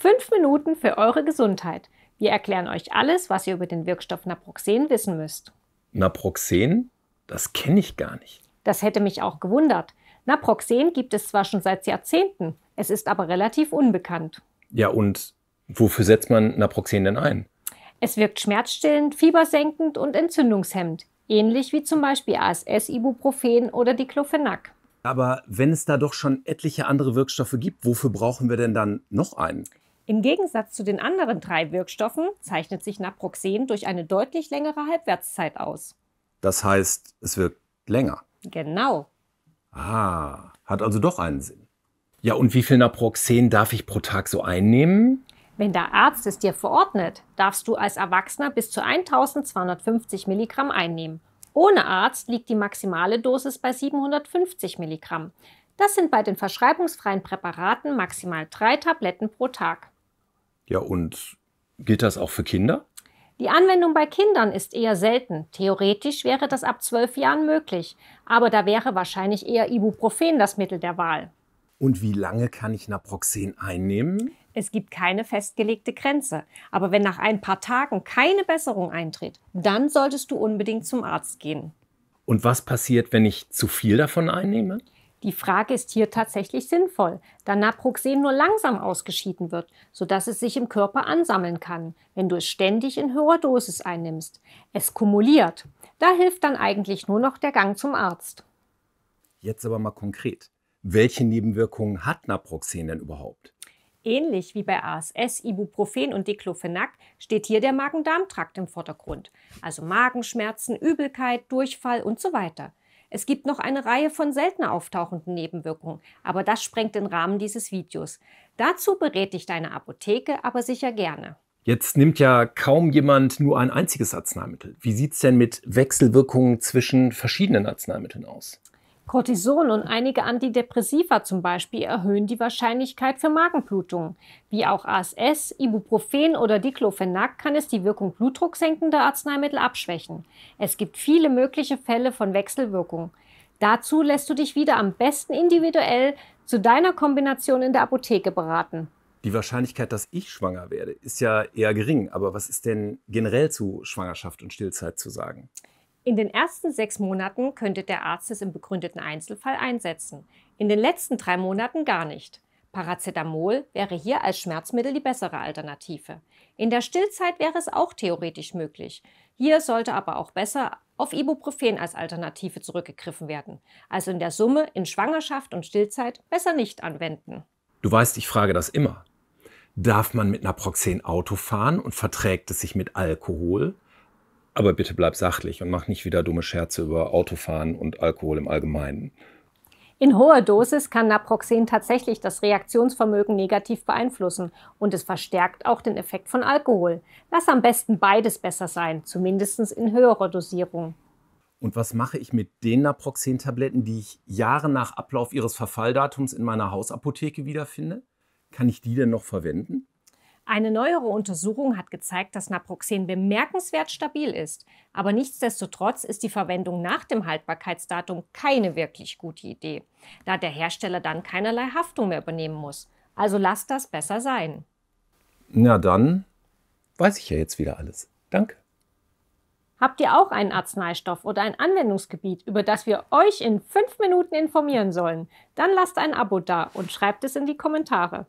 Fünf Minuten für eure Gesundheit. Wir erklären euch alles, was ihr über den Wirkstoff Naproxen wissen müsst. Naproxen? Das kenne ich gar nicht. Das hätte mich auch gewundert. Naproxen gibt es zwar schon seit Jahrzehnten, es ist aber relativ unbekannt. Ja, und wofür setzt man Naproxen denn ein? Es wirkt schmerzstillend, fiebersenkend und entzündungshemmend, ähnlich wie zum Beispiel ASS, Ibuprofen oder Diclofenac. Aber wenn es da doch schon etliche andere Wirkstoffe gibt, wofür brauchen wir denn dann noch einen? Im Gegensatz zu den anderen drei Wirkstoffen zeichnet sich Naproxen durch eine deutlich längere Halbwertszeit aus. Das heißt, es wirkt länger. Genau. Ah, hat also doch einen Sinn. Ja, und wie viel Naproxen darf ich pro Tag so einnehmen? Wenn der Arzt es dir verordnet, darfst du als Erwachsener bis zu 1250 Milligramm einnehmen. Ohne Arzt liegt die maximale Dosis bei 750 Milligramm. Das sind bei den verschreibungsfreien Präparaten maximal drei Tabletten pro Tag. Ja, und gilt das auch für Kinder? Die Anwendung bei Kindern ist eher selten. Theoretisch wäre das ab zwölf Jahren möglich, aber da wäre wahrscheinlich eher Ibuprofen das Mittel der Wahl. Und wie lange kann ich Naproxen einnehmen? Es gibt keine festgelegte Grenze. Aber wenn nach ein paar Tagen keine Besserung eintritt, dann solltest du unbedingt zum Arzt gehen. Und was passiert, wenn ich zu viel davon einnehme? Die Frage ist hier tatsächlich sinnvoll, da Naproxen nur langsam ausgeschieden wird, sodass es sich im Körper ansammeln kann, wenn du es ständig in höherer Dosis einnimmst. Es kumuliert. Da hilft dann eigentlich nur noch der Gang zum Arzt. Jetzt aber mal konkret. Welche Nebenwirkungen hat Naproxen denn überhaupt? Ähnlich wie bei ASS, Ibuprofen und Diclofenac steht hier der Magen-Darm-Trakt im Vordergrund, also Magenschmerzen, Übelkeit, Durchfall und so weiter. Es gibt noch eine Reihe von seltener auftauchenden Nebenwirkungen, aber das sprengt den Rahmen dieses Videos. Dazu berät dich deine Apotheke aber sicher gerne. Jetzt nimmt ja kaum jemand nur ein einziges Arzneimittel. Wie sieht es denn mit Wechselwirkungen zwischen verschiedenen Arzneimitteln aus? Cortison und einige Antidepressiva zum Beispiel erhöhen die Wahrscheinlichkeit für Magenblutungen. Wie auch ASS, Ibuprofen oder Diclofenac kann es die Wirkung blutdrucksenkender Arzneimittel abschwächen. Es gibt viele mögliche Fälle von Wechselwirkung. Dazu lässt du dich wieder am besten individuell zu deiner Kombination in der Apotheke beraten. Die Wahrscheinlichkeit, dass ich schwanger werde, ist ja eher gering. Aber was ist denn generell zu Schwangerschaft und Stillzeit zu sagen? In den ersten sechs Monaten könnte der Arzt es im begründeten Einzelfall einsetzen, in den letzten drei Monaten gar nicht. Paracetamol wäre hier als Schmerzmittel die bessere Alternative. In der Stillzeit wäre es auch theoretisch möglich. Hier sollte aber auch besser auf Ibuprofen als Alternative zurückgegriffen werden. Also in der Summe in Schwangerschaft und Stillzeit besser nicht anwenden. Du weißt, ich frage das immer. Darf man mit Naproxen Auto fahren und verträgt es sich mit Alkohol? Aber bitte bleib sachlich und mach nicht wieder dumme Scherze über Autofahren und Alkohol im Allgemeinen. In hoher Dosis kann Naproxen tatsächlich das Reaktionsvermögen negativ beeinflussen und es verstärkt auch den Effekt von Alkohol. Lass am besten beides besser sein, zumindest in höherer Dosierung. Und was mache ich mit den Naproxen-Tabletten, die ich Jahre nach Ablauf ihres Verfalldatums in meiner Hausapotheke wiederfinde? Kann ich die denn noch verwenden? Eine neuere Untersuchung hat gezeigt, dass Naproxen bemerkenswert stabil ist. Aber nichtsdestotrotz ist die Verwendung nach dem Haltbarkeitsdatum keine wirklich gute Idee, da der Hersteller dann keinerlei Haftung mehr übernehmen muss. Also lasst das besser sein. Na dann weiß ich ja jetzt wieder alles. Danke. Habt ihr auch einen Arzneistoff oder ein Anwendungsgebiet, über das wir euch in fünf Minuten informieren sollen? Dann lasst ein Abo da und schreibt es in die Kommentare.